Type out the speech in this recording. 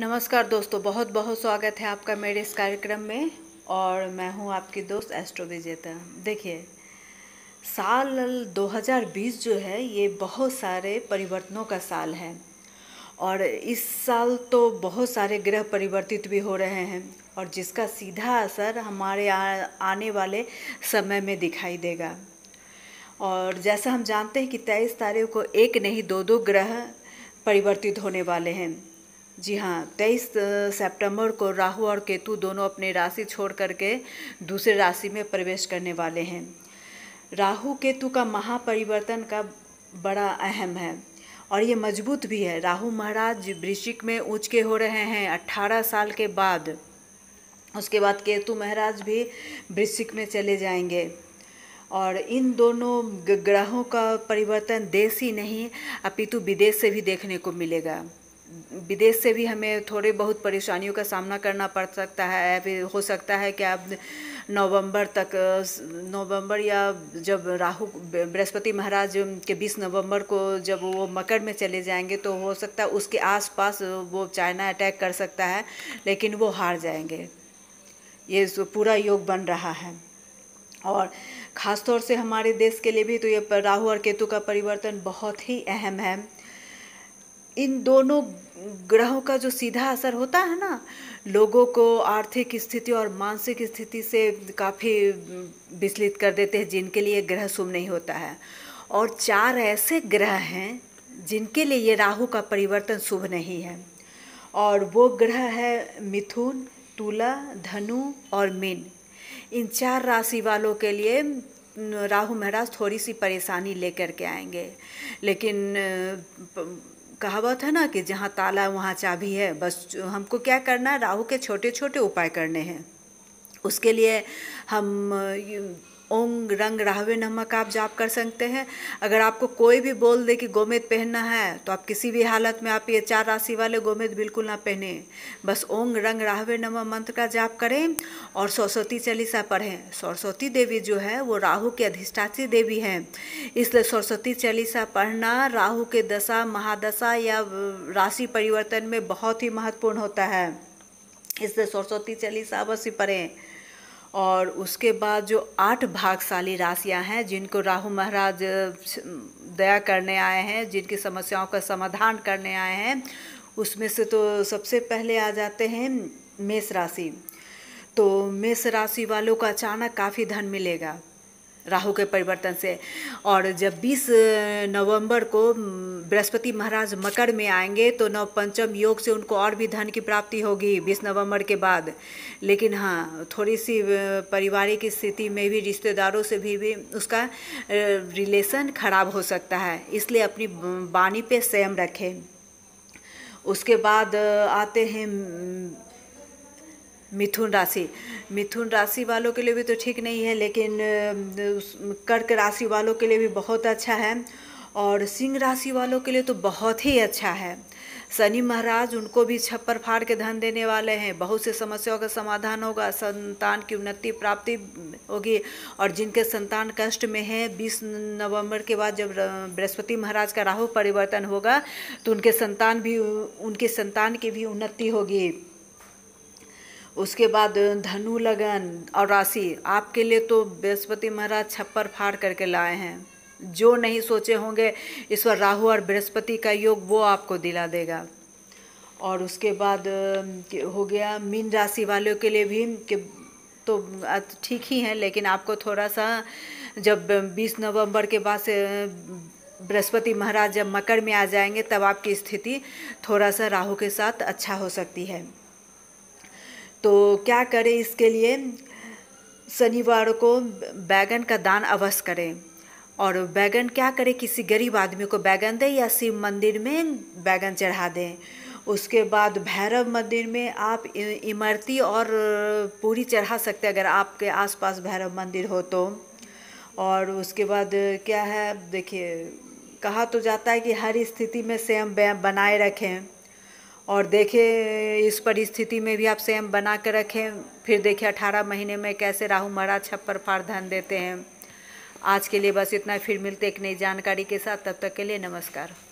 नमस्कार दोस्तों बहुत बहुत स्वागत है आपका मेरे इस कार्यक्रम में और मैं हूं आपकी दोस्त एस्ट्रो विजेता देखिए साल 2020 जो है ये बहुत सारे परिवर्तनों का साल है और इस साल तो बहुत सारे ग्रह परिवर्तित भी हो रहे हैं और जिसका सीधा असर हमारे आ, आने वाले समय में दिखाई देगा और जैसा हम जानते हैं कि तेईस तारीख को एक नहीं दो दो ग्रह परिवर्तित होने वाले हैं जी हाँ तेईस सितंबर को राहु और केतु दोनों अपनी राशि छोड़ करके दूसरे राशि में प्रवेश करने वाले हैं राहु केतु का महापरिवर्तन का बड़ा अहम है और ये मजबूत भी है राहु महाराज वृश्चिक में ऊँच के हो रहे हैं 18 साल के बाद उसके बाद केतु महाराज भी वृश्चिक में चले जाएंगे और इन दोनों ग्रहों का परिवर्तन देश ही नहीं अपितु विदेश से भी देखने को मिलेगा विदेश से भी हमें थोड़े बहुत परेशानियों का सामना करना पड़ सकता है हो सकता है कि आप नवंबर तक नवंबर या जब राहु बृहस्पति महाराज के 20 नवंबर को जब वो मकर में चले जाएंगे तो हो सकता है उसके आसपास वो चाइना अटैक कर सकता है लेकिन वो हार जाएंगे ये पूरा योग बन रहा है और ख़ास तौर से हमारे देश के लिए भी तो ये राहु और केतु का परिवर्तन बहुत ही अहम है इन दोनों ग्रहों का जो सीधा असर होता है ना लोगों को आर्थिक स्थिति और मानसिक स्थिति से काफ़ी विचलित कर देते हैं जिनके लिए ग्रह सुम नहीं होता है और चार ऐसे ग्रह हैं जिनके लिए ये राहु का परिवर्तन शुभ नहीं है और वो ग्रह है मिथुन तुला धनु और मीन इन चार राशि वालों के लिए राहु महाराज थोड़ी सी परेशानी लेकर के आएंगे लेकिन कहावत है ना कि जहाँ ताला है वहाँ चाबी है बस हमको क्या करना है राहु के छोटे छोटे उपाय करने हैं उसके लिए हम ओम रंग राहवे नमक आप जाप कर सकते हैं अगर आपको कोई भी बोल दे कि गोमेद पहनना है तो आप किसी भी हालत में आप ये चार राशि वाले गोमेद बिल्कुल ना पहने बस ओम रंग राहवे नमक मंत्र का जाप करें और सरस्वती चालीसा पढ़ें सरस्वती देवी जो है वो राहु की अधिष्ठात्री देवी हैं इसलिए सरस्वती चालीसा पढ़ना राहु के दशा महादशा या राशि परिवर्तन में बहुत ही महत्वपूर्ण होता है इसलिए सरस्वती चालीसा अवश्य पढ़ें और उसके बाद जो आठ भागशाली राशियां हैं जिनको राहु महाराज दया करने आए हैं जिनकी समस्याओं का समाधान करने आए हैं उसमें से तो सबसे पहले आ जाते हैं मेष राशि तो मेष राशि वालों का अचानक काफ़ी धन मिलेगा राहु के परिवर्तन से और जब 20 नवंबर को बृहस्पति महाराज मकर में आएंगे तो नव पंचम योग से उनको और भी धन की प्राप्ति होगी 20 नवंबर के बाद लेकिन हाँ थोड़ी सी पारिवारिक स्थिति में भी रिश्तेदारों से भी, भी उसका रिलेशन खराब हो सकता है इसलिए अपनी वाणी पे संयम रखें उसके बाद आते हैं मिथुन राशि मिथुन राशि वालों के लिए भी तो ठीक नहीं है लेकिन कर्क राशि वालों के लिए भी बहुत अच्छा है और सिंह राशि वालों के लिए तो बहुत ही अच्छा है शनि महाराज उनको भी छप्पर फाड़ के धन देने वाले हैं बहुत से समस्याओं का समाधान होगा संतान की उन्नति प्राप्ति होगी और जिनके संतान कष्ट में है 20 नवंबर के बाद जब बृहस्पति महाराज का राहु परिवर्तन होगा तो उनके संतान भी उनके संतान की भी उन्नति होगी उसके बाद धनु लगन और राशि आपके लिए तो बृहस्पति महाराज छप्पर फाड़ करके लाए हैं जो नहीं सोचे होंगे ईश्वर राहु और बृहस्पति का योग वो आपको दिला देगा और उसके बाद हो गया मीन राशि वालों के लिए भी कि तो ठीक ही है लेकिन आपको थोड़ा सा जब 20 नवंबर के बाद से बृहस्पति महाराज जब मकर में आ जाएंगे तब आपकी स्थिति थोड़ा सा राहु के साथ अच्छा हो सकती है तो क्या करें इसके लिए शनिवार को बैगन का दान अवश्य करें और बैगन क्या करें किसी गरीब आदमी को बैगन दें या शिव मंदिर में बैगन चढ़ा दें उसके बाद भैरव मंदिर में आप इमरती और पूरी चढ़ा सकते हैं अगर आपके आसपास भैरव मंदिर हो तो और उसके बाद क्या है देखिए कहा तो जाता है कि हर स्थिति में स्वयं बनाए रखें और देखें इस परिस्थिति में भी आप स्वयं बना कर रखें फिर देखिए अठारह महीने में कैसे राहु महाराज छप्पर फाड़ धन देते हैं आज के लिए बस इतना फिर मिलते एक नई जानकारी के साथ तब तक के लिए नमस्कार